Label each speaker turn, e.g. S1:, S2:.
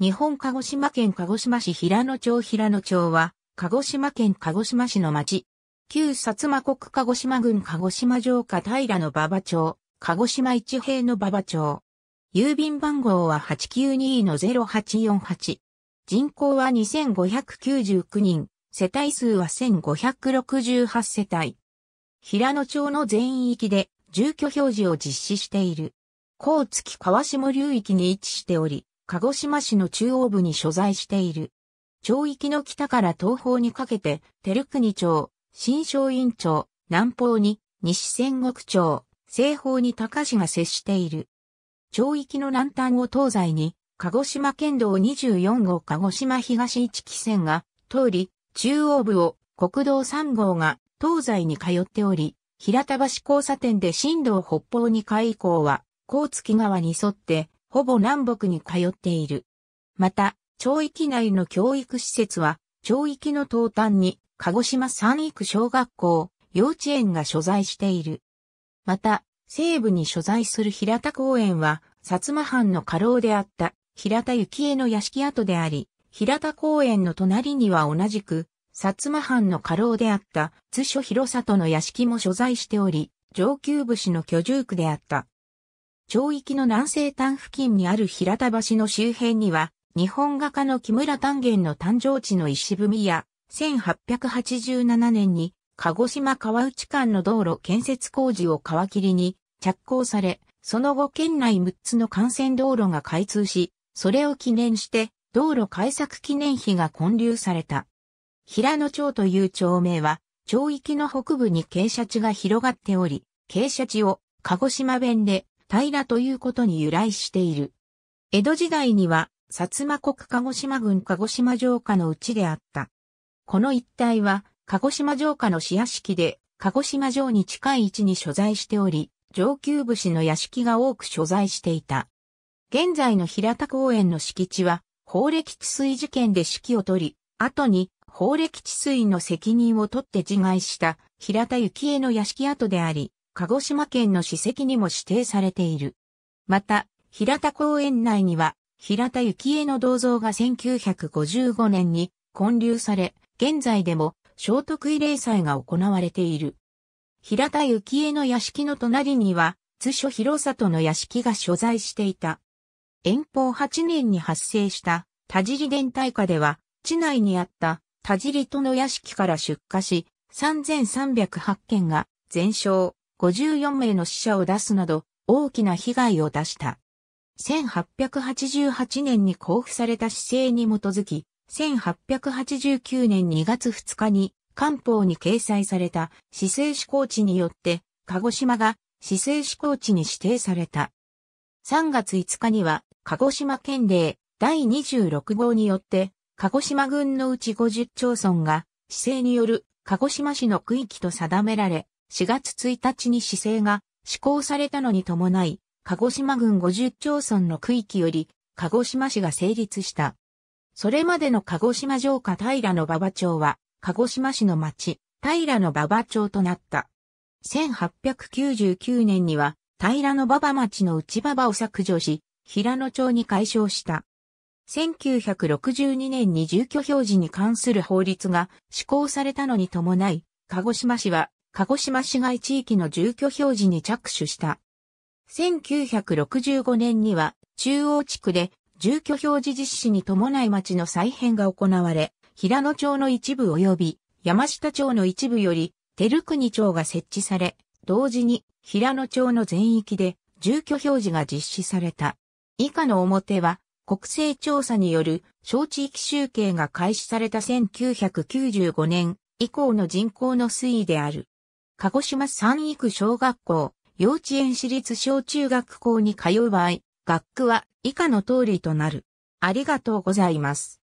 S1: 日本鹿児島県鹿児島市平野町平野町は、鹿児島県鹿児島市の町。旧薩摩国鹿児島郡鹿児島城下平野馬場町、鹿児島一平野馬場町。郵便番号は892-0848。人口は2599人、世帯数は1568世帯。平野町の全域で住居表示を実施している。高月川下流域に位置しており、鹿児島市の中央部に所在している。町域の北から東方にかけて、照国町、新松院町、南方に西仙石町、西方に高市が接している。町域の南端を東西に、鹿児島県道24号鹿児島東一期線が通り、中央部を国道3号が東西に通っており、平田橋交差点で新道北方に回以降は、甲月川に沿ってほぼ南北に通っている。また、町域内の教育施設は、町域の東端に、鹿児島三育小学校、幼稚園が所在している。また、西部に所在する平田公園は、薩摩藩の家老であった平田幸恵の屋敷跡であり、平田公園の隣には同じく、薩摩藩の家老であった津所広里の屋敷も所在しており、上級武士の居住区であった。町域の南西端付近にある平田橋の周辺には、日本画家の木村丹元の誕生地の石踏みや、1887年に鹿児島川内間の道路建設工事を皮切りに着工され、その後県内6つの幹線道路が開通し、それを記念して道路開削記念碑が建立された。平野町という町名は、町域の北部に傾斜地が広がっており、傾斜地を鹿児島弁で平ということに由来している。江戸時代には、薩摩国鹿児島郡鹿児島城下のうちであった。この一帯は、鹿児島城下の市屋敷で、鹿児島城に近い位置に所在しており、上級武士の屋敷が多く所在していた。現在の平田公園の敷地は、法暦治水事件で指揮を取り、後に法暦治水の責任を取って自害した平田幸恵の屋敷跡であり、鹿児島県の史跡にも指定されている。また、平田公園内には、平田幸恵の銅像が1955年に建立され、現在でも聖徳慰霊祭が行われている。平田幸恵の屋敷の隣には、図書広里の屋敷が所在していた。遠方8年に発生した田尻伝大火では、地内にあった田尻との屋敷から出火し、3308件が全焼。54名の死者を出すなど大きな被害を出した。1888年に交付された姿政に基づき、1889年2月2日に官報に掲載された市政施行地によって、鹿児島が市政施行地に指定された。3月5日には、鹿児島県令第26号によって、鹿児島郡のうち50町村が、姿政による鹿児島市の区域と定められ、4月1日に市政が施行されたのに伴い、鹿児島郡50町村の区域より、鹿児島市が成立した。それまでの鹿児島城下平の馬場町は、鹿児島市の町、平の馬場町となった。1899年には、平の馬場町の内馬場を削除し、平野町に解消した。1962年に住居表示に関する法律が施行されたのに伴い、鹿児島市は鹿児島市街地域の住居表示に着手した。1965年には中央地区で住居表示実施に伴い町の再編が行われ、平野町の一部及び山下町の一部より、照国町が設置され、同時に平野町の全域で住居表示が実施された。以下の表は、国勢調査による小地域集計が開始された1995年以降の人口の推移である。鹿児島三育小学校、幼稚園私立小中学校に通う場合、学区は以下の通りとなる。ありがとうございます。